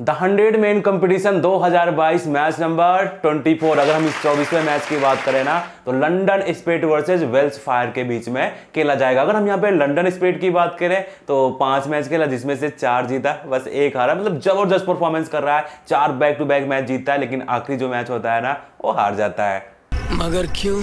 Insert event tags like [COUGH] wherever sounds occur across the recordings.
The hundred men competition 2022 match number 24 अगर हम इस चौबीसवें मैच की बात करें ना तो London Spirit versus Welsh Fire के बीच में खेला जाएगा अगर हम यहाँ पे लंडन स्पेट की बात करें तो पांच मैच खेला जिसमें से चार जीता बस एक हारा मतलब जबरदस्त परफॉर्मेंस कर रहा है चार बैक टू बैक मैच जीतता है लेकिन आखिरी जो मैच होता है ना वो हार जाता है मगर क्यों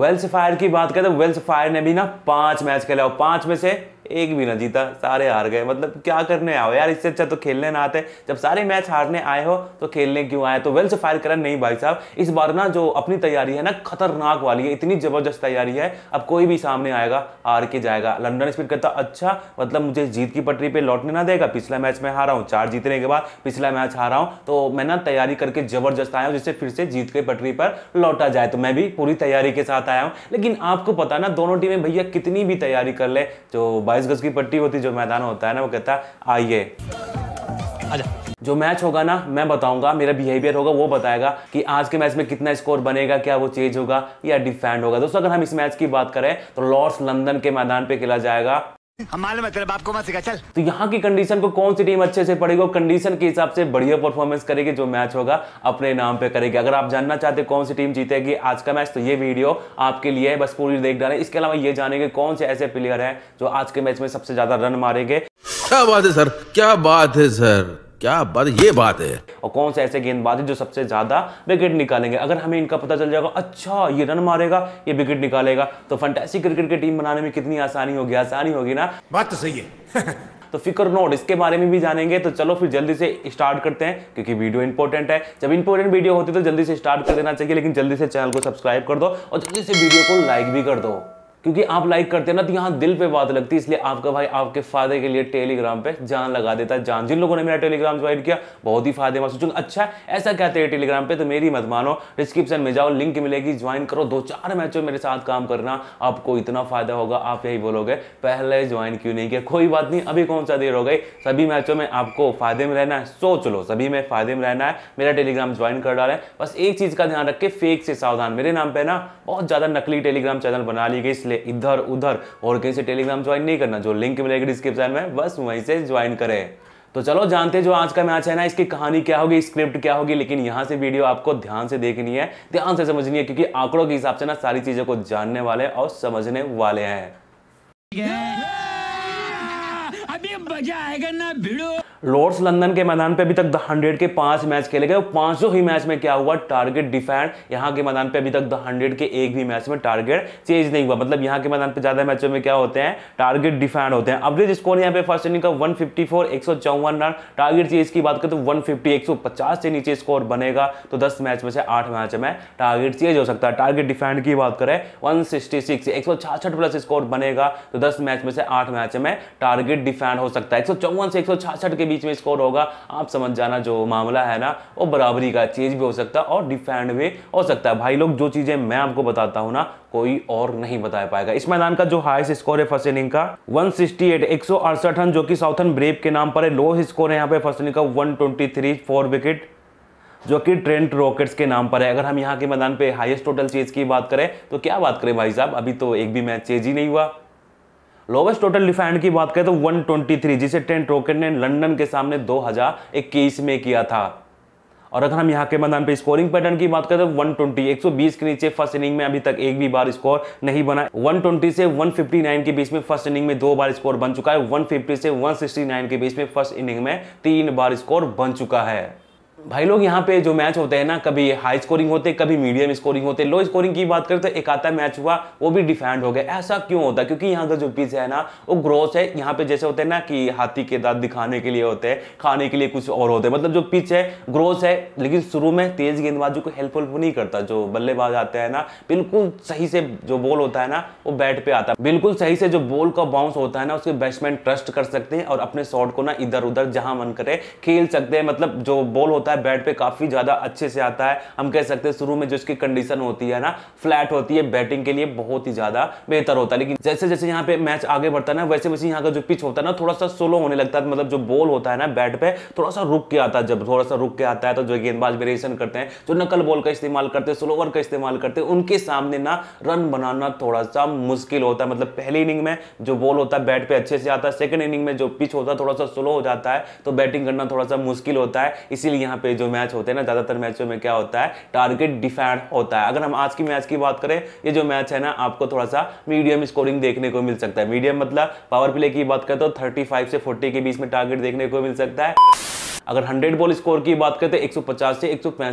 वेल्स फायर की बात करें तो वेल्स फायर ने भी ना पांच मैच खेला और पांच में से एक भी ना जीता सारे हार गए मतलब क्या करने आओ यार इससे अच्छा तो खेलने ना आते जब सारे मैच हारने आए हो तो खेलने क्यों आए तो वेल से फायर करा नहीं भाई साहब इस बार ना जो अपनी तैयारी है ना खतरनाक वाली है इतनी जबरदस्त तैयारी है अब कोई भी सामने आएगा हार के जाएगा लंडन स्पीड करता अच्छा मतलब मुझे जीत की पटरी पर लौटने ना देगा पिछला मैच में हारा हूँ चार जीतने के बाद पिछला मैच हारा हूँ तो मैं ना तैयारी करके जबरदस्त आया हूँ जिससे फिर से जीत के पटरी पर लौटा जाए तो मैं भी पूरी तैयारी के साथ आया हूँ लेकिन आपको पता ना दोनों टीमें भैया कितनी भी तैयारी कर ले जो बाईस गज की पट्टी होती जो मैदान होता है ना वो कहता है आइए जो मैच होगा ना मैं बताऊंगा मेरा बिहेवियर होगा वो बताएगा कि आज के मैच में कितना स्कोर बनेगा क्या वो चेंज होगा या डिफेंड होगा दोस्तों अगर हम इस मैच की बात करें तो लॉर्ड्स लंदन के मैदान पे खेला जाएगा तो यहाँ की कंडीशन को कौन सी टीम अच्छे से पड़ेगी कंडीशन के हिसाब से बढ़िया परफॉर्मेंस करेगी जो मैच होगा अपने नाम पे करेगी अगर आप जानना चाहते कौन सी टीम जीतेगी आज का मैच तो ये वीडियो आपके लिए है बस पूरी देख डालें इसके अलावा ये जानेंगे कौन से ऐसे प्लेयर है जो आज के मैच में सबसे ज्यादा रन मारेंगे क्या बात है सर क्या बात है सर क्या बात ये बात है और कौन से ऐसे गेंदबाज है जो सबसे ज्यादा विकेट निकालेंगे अगर हमें इनका पता चल जाएगा अच्छा ये रन मारेगा ये विकेट निकालेगा तो फंटेसी क्रिकेट की टीम बनाने में कितनी आसानी होगी आसानी होगी ना बात तो सही है [LAUGHS] तो फिकर नोट इसके बारे में भी जानेंगे तो चलो फिर जल्दी से स्टार्ट करते हैं क्योंकि वीडियो इंपॉर्टेंट है जब इंपॉर्टेंट वीडियो होती है तो जल्दी से स्टार्ट कर देना चाहिए लेकिन जल्दी से चैनल को सब्सक्राइब कर दो और जल्दी से वीडियो को लाइक भी कर दो क्योंकि आप लाइक करते हैं ना तो यहाँ दिल पे बात लगती है इसलिए आपका भाई आपके फायदे के लिए टेलीग्राम पे जान लगा देता है जान जिन लोगों ने मेरा टेलीग्राम ज्वाइन किया बहुत ही फायदेमंद सोचूंगा अच्छा ऐसा कहते हैं टेलीग्राम पे तो मेरी मत मानो डिस्क्रिप्शन में जाओ लिंक मिलेगी ज्वाइन करो दो चार मैचों मेरे साथ काम करना आपको इतना फायदा होगा आप यही बोलोगे पहले ज्वाइन क्यों नहीं किया कोई बात नहीं अभी कौन सा देर हो गई सभी मैचों में आपको फायदे में रहना है सोच लो सभी में फायदे में रहना है मेरा टेलीग्राम ज्वाइन कर डाले बस एक चीज का ध्यान रखे फेक से सावधान मेरे नाम पर ना बहुत ज्यादा नकली टेलीग्राम चैनल बना ली गई इसलिए मुझे इधर उधर और कहीं से टेलीग्राम ज्वाइन नहीं करना जो लिंक मिलेगी डिस्क्रिप्शन में बस वहीं से ज्वाइन करें तो चलो जानते जो आज का मैच है ना इसकी कहानी क्या होगी स्क्रिप्ट क्या होगी लेकिन यहाँ से वीडियो आपको ध्यान से देखनी है ध्यान से समझनी है क्योंकि आंकड़ों के हिसाब से ना सारी चीज़ों को जानने वाले और समझने वाले हैं अभी मजा आएगा ना भिड़ो लॉर्ड्स लंदन के मैदान पे अभी तक द हंड्रेड के पांच मैच खेले गए पांचों ही मैच में क्या हुआ टारगेट डिफेंड यहाँ के मैदान पे अभी तक द हंड्रेड के एक भी मैच में टारगेट चेंज नहीं हुआ मतलब यहाँ के मैदान पे ज्यादा मैचों में क्या होते हैं टारगेट डिफेंड होते हैं अवरेज स्कोर यहाँ पे फर्स्ट इनिंग का वन फिफ्टी एक सौ चौवन रन टारगेट चेज की बात करें तो वन फिफ्टी एक सौ पचास से नीचे स्कोर बनेगा तो दस मैच में से आठ मैच में टारगेट चेज हो सकता है टारगेट डिफेंड की बात करें वन सिक्सटी सिक्स एक सौ प्लस स्कोर बनेगा तो दस मैच में से आठ मैच में टारगेट डिफेंड हो सकता है एक सौ चौवन से एक सौ के बीच में स्कोर होगा आप समझ जाना जो मामला है ना वो बराबरी का चेंज भी हो सकता है और डिफेंड भी हो सकता है भाई लोग जो चीज़ें मैं आपको बताता हूँ ना कोई और नहीं बता पाएगा इस मैदान का जो हाईस्ट स्कोर है फर्स्ट इनिंग का 168 168 रन जो कि साउथन ब्रेव के नाम पर है लो स्कोर है यहाँ पे फर्स्ट इनिंग का 123 फोर विकेट जो कि ट्रेंट रॉकेट्स के नाम पर है अगर हम यहाँ के मैदान पे हाईएस्ट टोटल चेज की बात करें तो क्या बात करें भाई साहब अभी तो एक भी मैच चेज ही नहीं हुआ लोवेस्ट टोटल डिफाइंड की बात करें तो 123 जिसे टेन टोकन ने लंदन के सामने 2021 में किया था और अगर हम यहाँ के मैदान पे स्कोरिंग पैटर्न की बात करें तो 120 120 के नीचे फर्स्ट इनिंग में अभी तक एक भी बार स्कोर नहीं बना 120 से 159 के बीच में फर्स्ट इनिंग में दो बार स्कोर बन चुका है 150 से 169 के बीच में फर्स्ट इनिंग में तीन बार स्कोर बन चुका है भाई लोग यहाँ पे जो मैच होते हैं ना कभी हाई स्कोरिंग होते हैं कभी मीडियम स्कोरिंग होते हैं लो स्कोरिंग की बात करें तो एक आता मैच हुआ वो भी डिफेंड हो गया ऐसा क्यों होता है क्योंकि यहाँ का जो पिच है ना वो ग्रोस है यहाँ पे जैसे होते हैं ना कि हाथी के दांत दिखाने के लिए होते हैं खाने के लिए कुछ और होते हैं मतलब जो पिच है ग्रोस है लेकिन शुरू में तेज गेंदबाजों को हेल्पफुल नहीं करता जो बल्लेबाज आते हैं ना बिल्कुल सही से जो बॉल होता है ना वो बैट पर आता है बिल्कुल सही से जो बॉल का बाउंस होता है ना उसके बैट्समैन ट्रस्ट कर सकते हैं और अपने शॉट को ना इधर उधर जहां मन करे खेल सकते हैं मतलब जो बॉल होता है है बेड पे काफ़ी ज़्यादा अच्छे से आता है हम कह सकते हैं शुरू में जो इसकी कंडीशन होती है ना फ्लैट होती है बैटिंग के लिए बहुत ही ज़्यादा बेहतर होता है लेकिन जैसे जैसे यहाँ पे मैच आगे बढ़ता है ना वैसे वैसे यहाँ का जो पिच होता है ना थोड़ा सा सोलो होने लगता है मतलब जो बॉल होता है ना बैट पे थोड़ा सा रुक के आता है जब थोड़ा सा रुक के आता है तो जो गेंदबाज वेरिएशन करते हैं जो नकल बॉल का इस्तेमाल करते हैं स्लोवर का इस्तेमाल करते हैं उनके सामने ना रन बनाना थोड़ा सा मुश्किल होता है मतलब पहली इनिंग में जो बॉल होता है बैट पे अच्छे से आता है सेकंड इनिंग में जो पिच होता है थोड़ा सा स्लो हो जाता है तो बैटिंग करना थोड़ा सा मुश्किल होता है इसीलिए यहाँ पे जो मैच होते हैं ना ज़्यादातर मैचों में क्या होता है टारगेट डिफेंड होता है अगर हम आज की मैच की बात करें ये जो मैच है ना आपको थोड़ा सा मीडियम स्कोरिंग देखने को मिल सकता है मीडियम मतलब पावर प्ले की बात करें तो थर्टी से फोर्टी के बीच में टारगेट देखने को मिल सकता है अगर हंड्रेड बॉल स्कोर की बात करें तो एक से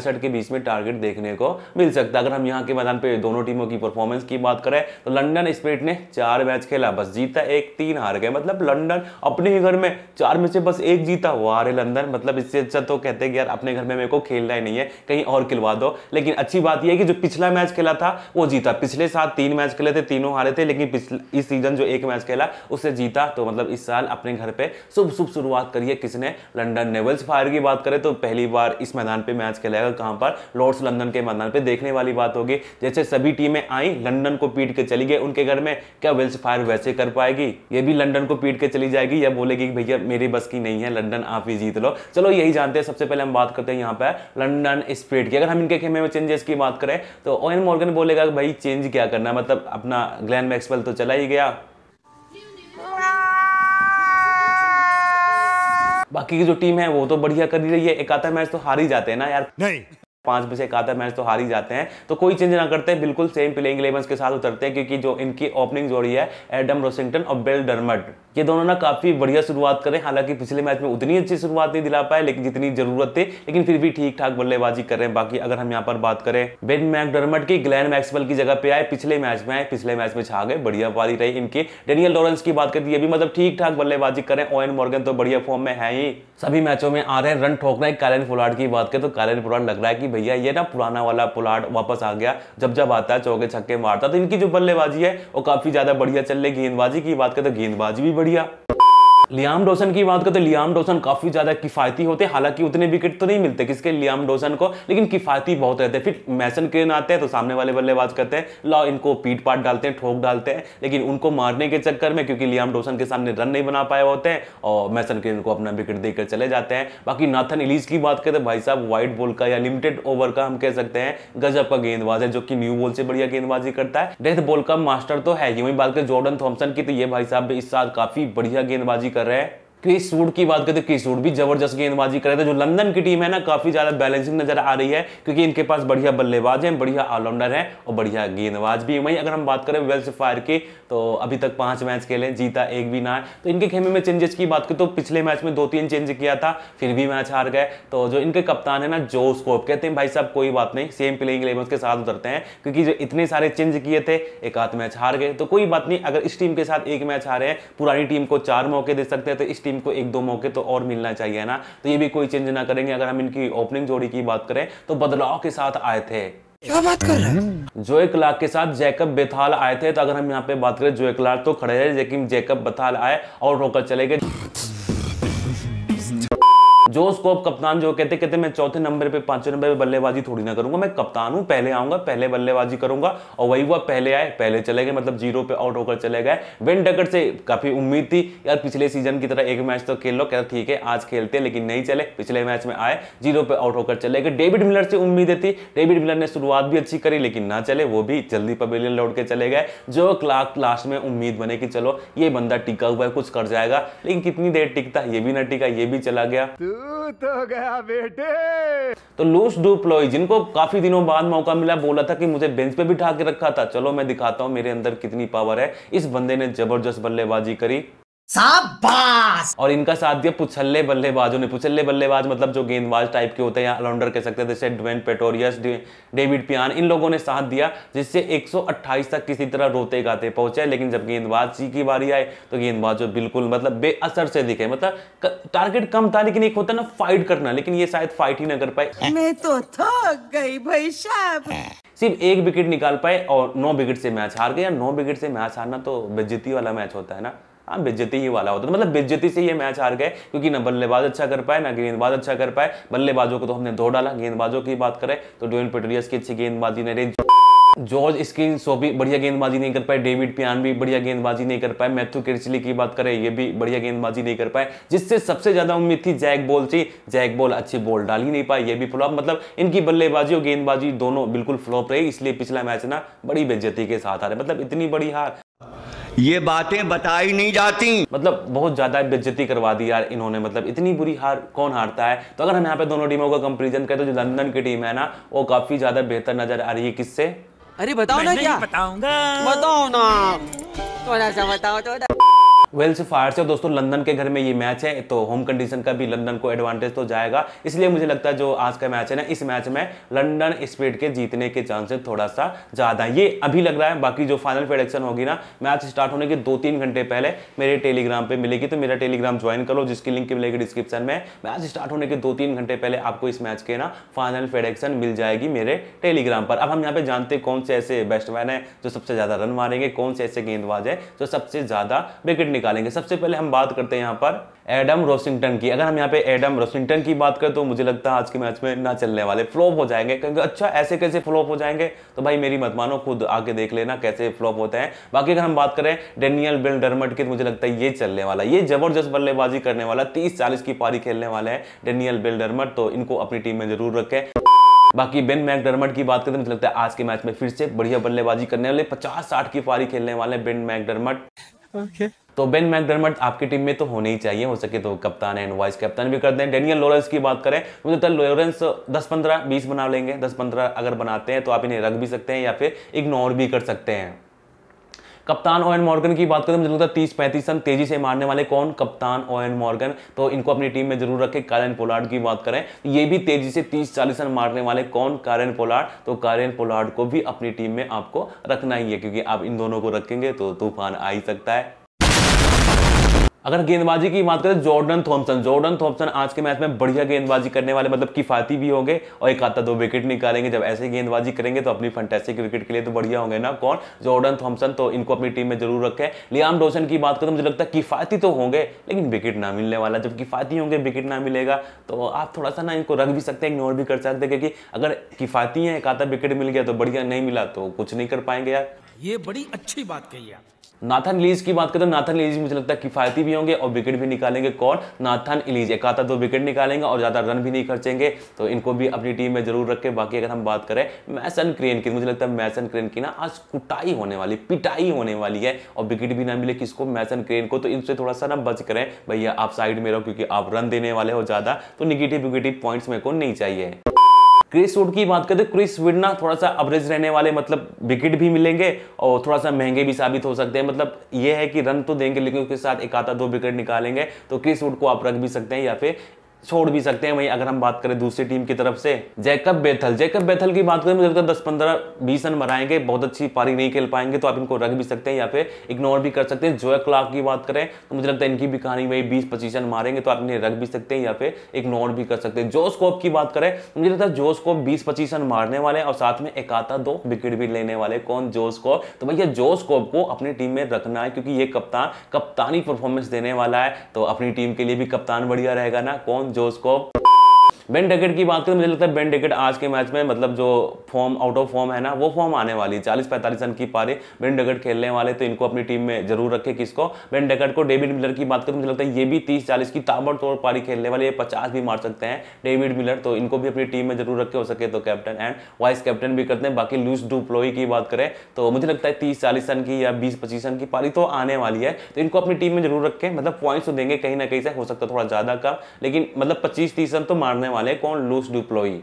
एक के बीच में टारगेट देखने को मिल सकता है अगर हम यहाँ के मैदान पर दोनों टीमों की परफॉर्मेंस की बात करें तो लंडन स्पिरिट ने चार मैच खेला बस जीता एक तीन हार गए मतलब लंडन अपने ही घर में चार में से बस एक जीता वो हारे लंदन मतलब इससे अच्छा तो कहते हैं कि यार अपने घर में मेरे को खेलना ही नहीं है कहीं और खिलवा दो लेकिन अच्छी बात यह है कि जो पिछला मैच खेला था वो जीता पिछले साल तीन मैच खेले थे तीनों हारे थे लेकिन इस सीजन जो एक मैच खेला उससे जीता तो मतलब इस साल अपने घर पर शुभ शुभ शुरुआत करिए किसने लंडन नेवल्स फायर की बात करें तो पहली बार इस मैदान पे मैच खेलेगा कहां पर लॉर्ड्स लंदन के मैदान पे देखने वाली बात होगी जैसे सभी टीमें आई लंदन को पीट के चली गई उनके घर में क्या वेल्स फायर वैसे कर पाएगी ये भी लंदन को पीट के चली जाएगी या बोलेगी भैया मेरी बस की नहीं है लंदन आप ही जीत लो चलो यही जानते हैं सबसे पहले हम बात करते हैं यहाँ पर लंडन स्प्रेड की अगर हम इनके खेमे में चेंजेस की बात करें तो ओएन मॉर्गन बोलेगा भाई चेंज क्या करना मतलब अपना ग्लैन मैक्सवेल तो चला ही गया बाकी की जो टीम है वो तो बढ़िया कर रही है एक आता मैच तो हार ही जाते हैं ना यार नहीं पांच में से एक आधा मैच तो हार ही जाते हैं तो कोई चेंज ना करते बिल्कुल सेम प्लेइंग इलेवन के साथ उतरते हैं क्योंकि जो इनकी ओपनिंग जोड़ी है एडम रोसिंगटन और बेल डरमट ये दोनों ना काफी बढ़िया शुरुआत करें हालांकि पिछले मैच में उतनी अच्छी शुरुआत नहीं दिला पाए लेकिन जितनी जरूरत थी लेकिन फिर भी ठीक ठाक बल्लेबाजी कर रहे हैं बाकी अगर हम यहाँ पर बात करें बेन मैकडरमट की ग्लैन मैक्सवेल की जगह पे आए पिछले मैच में आए पिछले मैच में छा गए बढ़िया पारी रही इनकी डेनियल लॉरेंस की बात करती तो ये भी मतलब ठीक ठाक बल्लेबाजी करें ओएन मॉर्गन तो बढ़िया फॉर्म में है ही सभी मैचों में आ रहे हैं रन ठोक रहे हैं कालन फुलाड की बात करें तो कालन फुलाड लग रहा है कि भैया ये ना पुराना वाला पुलाड़ वापस आ गया जब जब आता है चौके छक्के मारता तो इनकी जो बल्लेबाजी है वो काफ़ी ज़्यादा बढ़िया चल रही गेंदबाजी की बात करें तो गेंदबाजी भी बढ़िया लियाम डोसन की बात करें तो लियाम डोसन काफ़ी ज़्यादा किफायती होते हैं हालांकि उतने विकेट तो नहीं मिलते किसके लियाम डोसन को लेकिन किफायती बहुत रहते हैं फिर मैसन क्रेन आते हैं तो सामने वाले बल्लेबाज करते हैं लॉ इनको पीट पाट डालते हैं ठोक डालते हैं लेकिन उनको मारने के चक्कर में क्योंकि लियाम डोसन के सामने रन नहीं बना पाए होते हैं और मैसन क्रेन को अपना विकेट देकर चले जाते हैं बाकी नाथन इलीज की बात करें तो भाई साहब वाइट बॉल का या लिमिटेड ओवर का हम कह सकते हैं गजब का गेंदबाज है जो कि न्यू बॉल से बढ़िया गेंदबाजी करता है डेथ बॉल का मास्टर तो है ही बात करें जॉर्डन थॉम्सन की तो ये भाई साहब इस साल काफ़ी बढ़िया गेंदबाजी कर कर रहे हैं क्रिस वुड की बात करते तो क्रिस वुड भी जबरदस्त गेंदबाजी कर रहे थे जो लंदन की टीम है ना काफी ज्यादा बैलेंसिंग नजर आ रही है क्योंकि इनके पास बढ़िया बल्लेबाज हैं बढ़िया ऑलराउंडर हैं और बढ़िया गेंदबाज भी वहीं अगर हम बात करें वेल्स फायर की तो अभी तक पांच मैच खेले जीता एक भी ना है तो इनके खेमे में चेंजेस की बात करें तो पिछले मैच में दो तीन चेंज किया था फिर भी मैच हार गए तो जो इनके कप्तान है ना जो स्कोप कहते हैं भाई साहब कोई बात नहीं सेम प्लेइंग इलेवन के साथ उतरते हैं क्योंकि जो इतने सारे चेंज किए थे एक आध मैच हार गए तो कोई बात नहीं अगर इस टीम के साथ एक मैच हारे हैं पुरानी टीम को चार मौके दे सकते हैं तो इस टीम टीम को एक दो मौके तो और मिलना चाहिए ना तो ये भी कोई चेंज ना करेंगे अगर हम इनकी ओपनिंग जोड़ी की बात करें तो बदलाव के साथ आए थे क्या बात कर रहे हैं एक लाख के साथ जैकब बेथाल आए थे तो अगर हम यहाँ पे बात करें एक लाख तो खड़े रहे लेकिन जैकब बेथाल आए और रोकर चले गए जो स्कोप कप्तान जो कहते कहते मैं चौथे नंबर पे पांचवें नंबर पे बल्लेबाजी थोड़ी ना करूंगा मैं कप्तान हूं पहले आऊंगा पहले बल्लेबाजी करूंगा और वही हुआ पहले आए पहले चले गए मतलब जीरो पे आउट होकर चले गए विन डकट से काफी उम्मीद थी यार पिछले सीजन की तरह एक मैच तो खेल लो कहते ठीक है आज खेलते लेकिन नहीं चले पिछले मैच में आए जीरो पे आउट होकर चले गए डेविड मिलर से उम्मीदें थी डेविड मिलर ने शुरुआत भी अच्छी करी लेकिन ना चले वो भी जल्दी पवेलियन लौट के चले गए जो क्लाक लास्ट में उम्मीद बने कि चलो ये बंदा टिका हुआ है कुछ कर जाएगा लेकिन कितनी देर टिकता ये भी ना टिका ये भी चला गया तो गया बेटे तो लूस लोई जिनको काफी दिनों बाद मौका मिला बोला था कि मुझे बेंच पे भी ठाके रखा था चलो मैं दिखाता हूँ मेरे अंदर कितनी पावर है इस बंदे ने जबरदस्त बल्लेबाजी करी शाबाश और इनका साथ दिया पुछल्ले बल्लेबाजों ने पुछल्ले बल्लेबाज मतलब जो गेंदबाज टाइप के होते हैं ऑलराउंडर कह सकते हैं जैसे ड्वेन पेटोरियस डेविड पियान इन लोगों ने साथ दिया जिससे 128 तक किसी तरह रोते गाते पहुंचे लेकिन जब गेंदबाज सी की बारी आए तो गेंदबाज जो बिल्कुल मतलब बेअसर से दिखे मतलब टारगेट कम था लेकिन एक होता ना फाइट करना लेकिन ये शायद फाइट ही ना कर पाए मैं तो थक गई भाई साहब सिर्फ एक विकेट निकाल पाए और नौ विकेट से मैच हार गए नौ विकेट से मैच हारना तो बेज्जती वाला मैच होता है ना हाँ बेज्जती ही वाला होता है तो मतलब बेज्जती से ये मैच हार गए क्योंकि ना बल्लेबाज अच्छा कर पाए ना गेंदबाज अच्छा कर पाए बल्लेबाजों को तो हमने धो डाला गेंदबाजों की बात करें तो डोइन पेटोरियस की अच्छी गेंदबाजी ने रेंज जॉर्ज स्किन सो भी बढ़िया गेंदबाजी नहीं कर पाए डेविड पियान भी बढ़िया गेंदबाजी नहीं कर पाए मैथ्यू किरचली की बात करें ये भी बढ़िया गेंदबाजी नहीं कर पाए जिससे सबसे ज़्यादा उम्मीद थी जैक बॉल थी जैक बॉल अच्छी बॉल डाल ही नहीं पाए ये भी फ्लॉप मतलब इनकी बल्लेबाजी और गेंदबाजी दोनों बिल्कुल फ्लॉप रही इसलिए पिछला मैच ना बड़ी बेज्जती के साथ आ रहे मतलब इतनी बड़ी हार ये बातें बताई नहीं जाती मतलब बहुत ज्यादा बेज्जती करवा दी यार इन्होंने मतलब इतनी बुरी हार कौन हारता है तो अगर हम यहाँ पे दोनों टीमों का कंपेरिजन करें तो जो लंदन की टीम है ना वो काफी ज्यादा बेहतर नजर आ रही है किससे अरे बताओ ना क्या बताऊंगा बताओ ना थोड़ा सा बताओ थोड़ा वेल्स फायर से दोस्तों लंदन के घर में ये मैच है तो होम कंडीशन का भी लंदन को एडवांटेज तो जाएगा इसलिए मुझे लगता है जो आज का मैच है ना इस मैच में लंदन स्पीड के जीतने के चांसेस थोड़ा सा ज़्यादा ये अभी लग रहा है बाकी जो फाइनल प्रोडक्शन होगी ना मैच स्टार्ट होने के दो तीन घंटे पहले मेरे टेलीग्राम पर मिलेगी तो मेरा टेलीग्राम ज्वाइन करो जिसकी लिंक मिलेगी डिस्क्रिप्शन में मैच स्टार्ट होने के दो तीन घंटे पहले आपको इस मैच के ना फाइनल प्रोडक्शन मिल जाएगी मेरे टेलीग्राम पर अब हम यहाँ पे जानते कौन से ऐसे बैट्समैन है जो सबसे ज़्यादा रन मारेंगे कौन से ऐसे गेंदबाज है जो सबसे ज़्यादा विकेट निकालेंगे सबसे पहले हम बात करते हैं यहाँ पर एडम रोसिंगटन की अगर हम यहाँ पे एडम रोसिंगटन की बात करें तो मुझे लगता है आज के मैच में ना चलने वाले फ्लॉप हो जाएंगे क्योंकि अच्छा ऐसे कैसे फ्लॉप हो जाएंगे तो भाई मेरी मत मानो खुद आके देख लेना कैसे फ्लॉप होते हैं बाकी अगर हम बात करें डेनियल बिल डरमट की तो मुझे लगता है ये चलने वाला ये जबरदस्त बल्लेबाजी करने वाला तीस चालीस की पारी खेलने वाले हैं डेनियल बिल डरमट तो इनको अपनी टीम में जरूर रखें बाकी बेन मैक डरमट की बात करें तो मुझे लगता है आज के मैच में फिर से बढ़िया बल्लेबाजी करने वाले पचास साठ की पारी खेलने वाले बेन मैकडरमट ओके okay. तो बेन मैकडरमट आपकी टीम में तो होने ही चाहिए हो सके तो कप्तान एंड वाइस कैप्टन भी कर दें डेनियल लॉरेंस की बात करें तो मुझे तो लॉरेंस 10-15 20 बना लेंगे 10-15 अगर बनाते हैं तो आप इन्हें रख भी सकते हैं या फिर इग्नोर भी कर सकते हैं कप्तान ओएन मॉर्गन की बात करें तो मुझे लगता है तीस पैंतीस रन तेजी से मारने वाले कौन कप्तान ओएन मॉर्गन तो इनको अपनी टीम में जरूर रखें कारन पोलार्ड की बात करें तो ये भी तेजी से तीस चालीस रन मारने वाले कौन कारन पोलार्ड तो कारन पोलार्ड को भी अपनी टीम में आपको रखना ही है क्योंकि आप इन दोनों को रखेंगे तो तूफान आ ही सकता है अगर गेंदबाजी की बात करें जॉर्डन थॉम्सन जॉर्डन थॉम्सन आज के मैच में बढ़िया गेंदबाजी करने वाले मतलब किफायती भी होंगे और एक आता दो विकेट निकालेंगे जब ऐसे गेंदबाजी करेंगे तो अपनी फंटेसिक विकेट के लिए तो बढ़िया होंगे ना कौन जॉर्डन थॉम्सन तो इनको अपनी टीम में जरूर रखे लियाम डोसन की बात करें तो मुझे लगता है किफायती तो होंगे लेकिन विकेट ना मिलने वाला जब किफायती होंगे विकेट ना मिलेगा तो आप थोड़ा सा ना इनको रख भी सकते हैं इग्नोर भी कर सकते हैं क्योंकि अगर किफायती है एक आता विकेट मिल गया तो बढ़िया नहीं मिला तो कुछ नहीं कर पाएंगे यार ये बड़ी अच्छी बात कही आप नाथन इलीज की बात करें तो नाथन इलीज मुझे लगता है किफायती भी होंगे और विकेट भी निकालेंगे कौन नाथन इलीज एक आता दो विकेट निकालेंगे और ज़्यादा रन भी नहीं खर्चेंगे तो इनको भी अपनी टीम में जरूर रखें बाकी अगर हम बात करें मैसन क्रेन की तो मुझे लगता है मैसन क्रेन की ना आज कुटाई होने वाली पिटाई होने वाली है और विकेट भी ना मिले किसको मैसन क्रेन को तो इनसे थोड़ा सा ना बच करें भैया आप साइड में रहो क्योंकि आप रन देने वाले हो ज़्यादा तो निगेटिव विगेटिव पॉइंट्स मेरे को नहीं चाहिए क्रिस वुड की बात करते तो क्रिस वुड ना थोड़ा सा अवरेज रहने वाले मतलब विकेट भी मिलेंगे और थोड़ा सा महंगे भी साबित हो सकते हैं मतलब ये है कि रन तो देंगे लेकिन उसके साथ एक आधा दो विकेट निकालेंगे तो क्रिस वुड को आप रख भी सकते हैं या फिर छोड़ भी सकते हैं वहीं अगर हम बात करें दूसरी टीम की तरफ से जैकब बेथल जैकब बेथल की बात करें मुझे लगता है दस पंद्रह बीस रन बनाएंगे बहुत अच्छी पारी नहीं खेल पाएंगे तो आप इनको रख भी सकते हैं या फिर इग्नोर भी कर सकते हैं जो क्लाक की बात करें तो मुझे लगता है इनकी भी कहानी वही बीस पच्चीस रन मारेंगे तो आप इन्हें रख भी सकते हैं या फिर इग्नोर भी कर सकते हैं कोप की बात करें तो मुझे लगता है कोप बीस पच्चीस रन मारने वाले हैं और साथ में एक आता दो विकेट भी लेने वाले कौन कोप तो भैया कोप को अपनी टीम में रखना है क्योंकि ये कप्तान कप्तानी परफॉर्मेंस देने वाला है तो अपनी टीम के लिए भी कप्तान बढ़िया रहेगा ना कौन जोस को बेन डेकेट की बात करें मुझे लगता है बेन डेकेट आज के मैच में मतलब जो फॉर्म आउट ऑफ फॉर्म है ना वो फॉर्म आने वाली चालीस पैंतालीस रन की पारी बेन डेकेट खेलने वाले तो इनको अपनी टीम में जरूर रखे किसको बेन डेकेट को डेविड मिलर की बात करें मुझे लगता है ये भी तीस चालीस की ताबड़तोड़ पारी खेलने वाले ये पचास भी मार सकते हैं डेविड मिलर तो इनको भी अपनी टीम में जरूर रखे हो सके तो कैप्टन एंड वाइस कैप्टन भी करते हैं बाकी लूस डुप्लोई की बात करें तो मुझे लगता है तीस चालीस रन की या बीस पच्चीस रन की पारी तो आने वाली है तो इनको अपनी टीम में जरूर रखें मतलब पॉइंट्स तो देंगे कहीं ना कहीं से हो सकता है थोड़ा ज़्यादा कम लेकिन मतलब पच्चीस तीस रन तो मारने वाले वाले कौन लूस डिप्लोई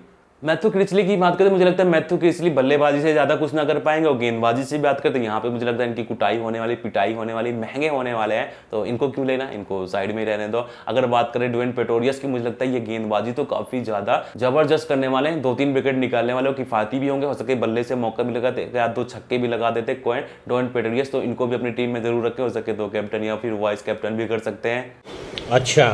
मैथ्यू क्रिचली की बात करें मुझे लगता है मैथ्यू क्रिचली बल्लेबाजी से ज़्यादा कुछ ना कर पाएंगे और गेंदबाजी से बात करते हैं यहाँ पे मुझे लगता है इनकी कुटाई होने वाली पिटाई होने वाली महंगे होने वाले हैं तो इनको क्यों लेना इनको साइड में रहने दो अगर बात करें ड्वेन पेटोरियस की मुझे लगता है ये गेंदबाजी तो काफ़ी ज़्यादा जबरदस्त करने वाले हैं दो तीन विकेट निकालने वाले किफायती भी होंगे हो सके बल्ले से मौका भी लगाते या दो छक्के भी लगा देते कोइन ड्वेन पेटोरियस तो इनको भी अपनी टीम में ज़रूर रखे हो सके दो तो कैप्टन या फिर वाइस कैप्टन भी कर सकते हैं अच्छा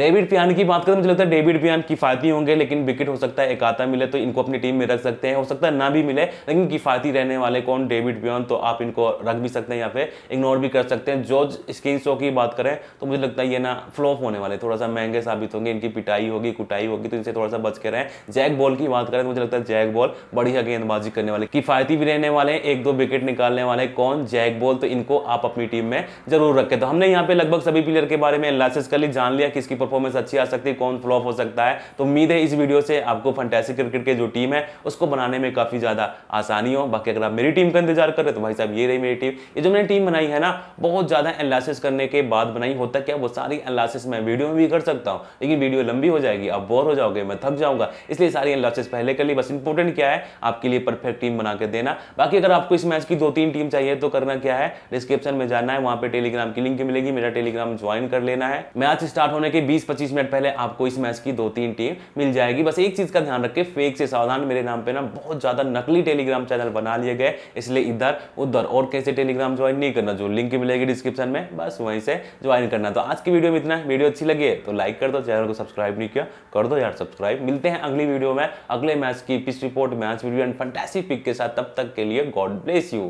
डेविड पियान की बात करें मुझे लगता है डेविड पियान किफायती होंगे लेकिन विकेट हो सकता है एक आता मिले तो इनको अपनी टीम में रख सकते हैं हो सकता है ना भी मिले लेकिन किफायती रहने वाले कौन डेविड पियान तो आप इनको रख भी सकते हैं यहाँ पे इग्नोर भी कर सकते हैं जॉर्ज स्किन शो की बात करें तो मुझे लगता है ये ना फ्लॉप होने वाले थोड़ा सा महंगे साबित होंगे इनकी पिटाई होगी कुटाई होगी तो इनसे थोड़ा सा बच के रहें जैक बॉल की बात करें तो मुझे लगता है जैक बॉल बढ़िया गेंदबाजी करने वाले किफायती भी रहने वाले हैं एक दो विकेट निकालने वाले कौन जैक बॉल तो इनको आप अपनी टीम में जरूर रखें तो हमने यहाँ पे लगभग सभी प्लेयर के बारे में एनालिसिस कर ली जान लिया किसकी परफॉर्मेंस अच्छी आ सकती है कौन फ्लॉप हो सकता है तो उम्मीद है इस वीडियो से आपको फंटेसिक क्रिकेट के जो टीम है उसको बनाने में काफ़ी ज़्यादा आसानी हो बाकी अगर आप मेरी टीम का इंतजार कर रहे तो भाई साहब ये रही मेरी टीम ये जो मैंने टीम बनाई है ना बहुत ज़्यादा एनालिसिस करने के बाद बनाई होता क्या वो सारी एनालिसिस मैं वीडियो में भी कर सकता हूँ लेकिन वीडियो लंबी हो जाएगी आप बोर हो जाओगे मैं थक जाऊँगा इसलिए सारी एनालिसिस पहले कर ली बस इंपॉर्टेंट क्या है आपके लिए परफेक्ट टीम बना के देना बाकी अगर आपको इस मैच की दो तीन टीम चाहिए तो करना क्या है डिस्क्रिप्शन में जाना है वहाँ पर टेलीग्राम की लिंक मिलेगी मेरा टेलीग्राम ज्वाइन कर लेना है मैच स्टार्ट होने के बीस पच्चीस मिनट पहले आपको इस मैच की दो तीन टीम मिल जाएगी बस एक चीज़ का ध्यान रखें फेक से सावधान मेरे नाम पर ना बहुत ज़्यादा नकली टेलीग्राम चैनल बना लिए गए इसलिए इधर उधर और कैसे टेलीग्राम ज्वाइन नहीं करना जो लिंक मिलेगी डिस्क्रिप्शन में बस वहीं से ज्वाइन करना तो आज की वीडियो में इतना वीडियो अच्छी लगी है तो लाइक कर दो चैनल को सब्सक्राइब नहीं किया कर दो यार सब्सक्राइब मिलते हैं अगली वीडियो में अगले मैच की pitch report match video and fantasy pick के साथ तब तक के लिए गॉड ब्लेस यू